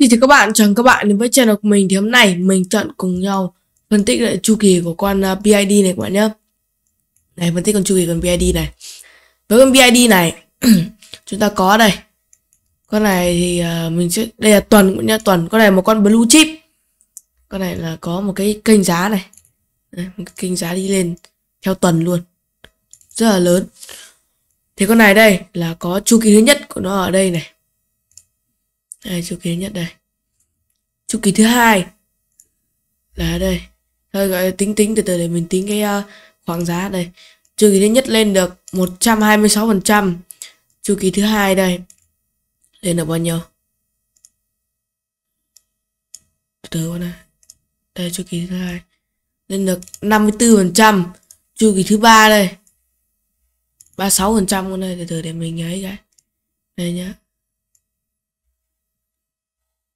Thì thì các bạn, chào các bạn đến với channel của mình Thì hôm nay mình chọn cùng nhau phân tích lại chu kỳ của con BID à, này các bạn nhé Này, phân tích con chu kỳ con BID này Với con BID này, chúng ta có đây Con này thì à, mình sẽ, đây là tuần cũng nhá, tuần Con này một con blue chip Con này là có một cái kênh giá này Đấy, một cái kênh giá đi lên theo tuần luôn Rất là lớn Thì con này đây là có chu kỳ thứ nhất của nó ở đây này đây chu kỳ nhất đây chu kỳ thứ hai là đây thôi gọi tính tính từ từ để mình tính cái uh, khoảng giá đây chu kỳ thứ nhất lên được 126 phần trăm chu kỳ thứ hai đây lên được bao nhiêu từ từ này đây chu kỳ thứ hai lên được 54 phần trăm chu kỳ thứ ba đây 36 phần trăm con này từ từ để mình ấy cái đây nhá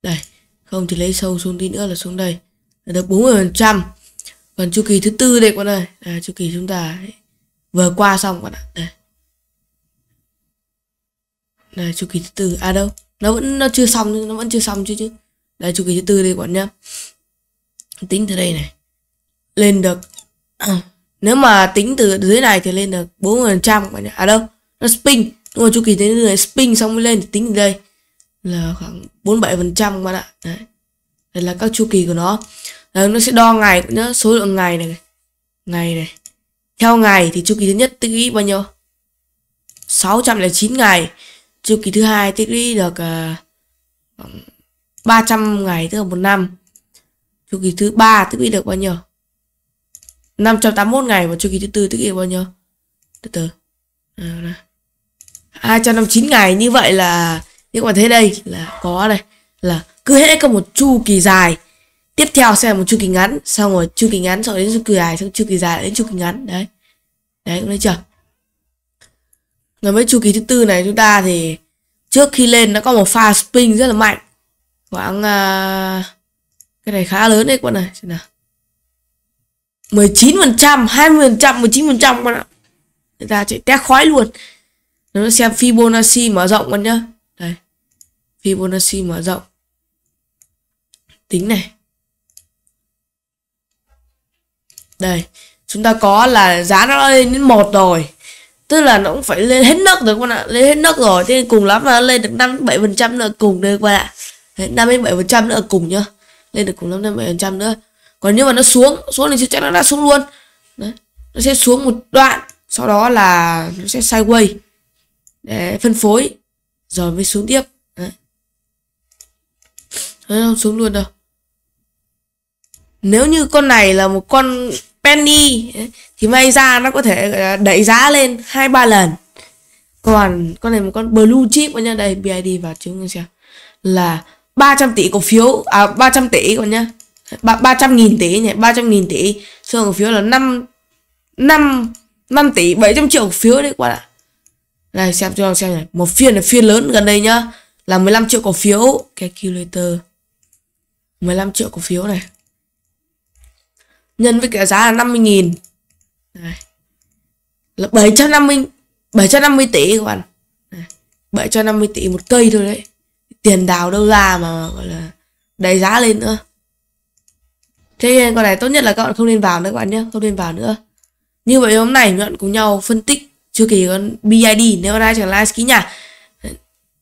đây, không thì lấy sâu xuống tí nữa là xuống đây. Là được 40%. Còn chu kỳ thứ tư đây con ơi. À, chu kỳ chúng ta vừa qua xong con ạ. Đây. Đây, chu kỳ thứ tư. À đâu, nó vẫn nó chưa xong, nó vẫn chưa xong chứ chứ. Đây, chu kỳ thứ tư đây con nhá. Tính từ đây này. Lên được... nếu mà tính từ dưới này thì lên được 40% các bạn nhá. À đâu, nó spin. Đúng rồi, chu kỳ thứ tư này spin xong mới lên thì tính từ đây là khoảng 47% bạn ạ đấy. đây là các chu kỳ của nó đấy, nó sẽ đo ngày nhá số lượng ngày này ngày này theo ngày thì chu kỳ thứ nhất tích lũy bao nhiêu 609 ngày chu kỳ thứ hai tích lũy được uh, khoảng 300 ngày tức là một năm chu kỳ thứ ba tích lũy được bao nhiêu 581 ngày và chu kỳ thứ tư tích lũy bao nhiêu từ từ à, ờ, 259 ngày như vậy là thế các bạn thấy đây là có đây là cứ hết có một chu kỳ dài tiếp theo sẽ là một chu kỳ ngắn xong rồi chu kỳ ngắn sau đến chu kỳ dài xong chu kỳ dài đến chu kỳ ngắn đấy đấy cũng thấy chưa rồi với chu kỳ thứ tư này chúng ta thì trước khi lên nó có một pha spin rất là mạnh khoảng uh, cái này khá lớn đấy các bạn này xem nào 19 phần trăm 20 phần trăm 19 phần trăm các bạn ạ người ta chạy té khói luôn nó xem Fibonacci mở rộng con nhá Fibonacci mở rộng tính này đây chúng ta có là giá nó lên đến một rồi tức là nó cũng phải lên hết nấc rồi, các ạ lên hết nấc rồi thế cùng lắm là lên được năm bảy phần trăm nữa cùng đây các bạn ạ năm bảy phần trăm nữa cùng nhá lên được cùng năm bảy phần trăm nữa còn nếu mà nó xuống xuống thì chắc nó đã xuống luôn Đấy. nó sẽ xuống một đoạn sau đó là nó sẽ sideways để phân phối rồi mới xuống tiếp Đấy nó Không xuống luôn đâu Nếu như con này là một con penny Thì may ra nó có thể đẩy giá lên hai ba lần Còn con này một con blue chip các nhá Đây BID vào chúng xem Là 300 tỷ cổ phiếu À 300 tỷ còn nhá 300 nghìn tỷ nhỉ 300 nghìn tỷ Số cổ phiếu là 5 5 5 tỷ 700 triệu cổ phiếu đấy các bạn ạ Đây xem cho xem này Một phiên là phiên lớn gần đây nhá Là 15 triệu cổ phiếu Calculator 15 triệu cổ phiếu này nhân với cái giá là 50.000 này là 750 750 tỷ các bạn này. 750 tỷ một cây thôi đấy tiền đào đâu ra mà gọi là đẩy giá lên nữa thế nên con này tốt nhất là các bạn không nên vào nữa các bạn nhé không nên vào nữa như vậy hôm nay bạn cùng nhau phân tích chưa kỳ con BID nếu ai chẳng like ký nhà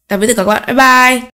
tạm biệt tất cả các bạn bye bye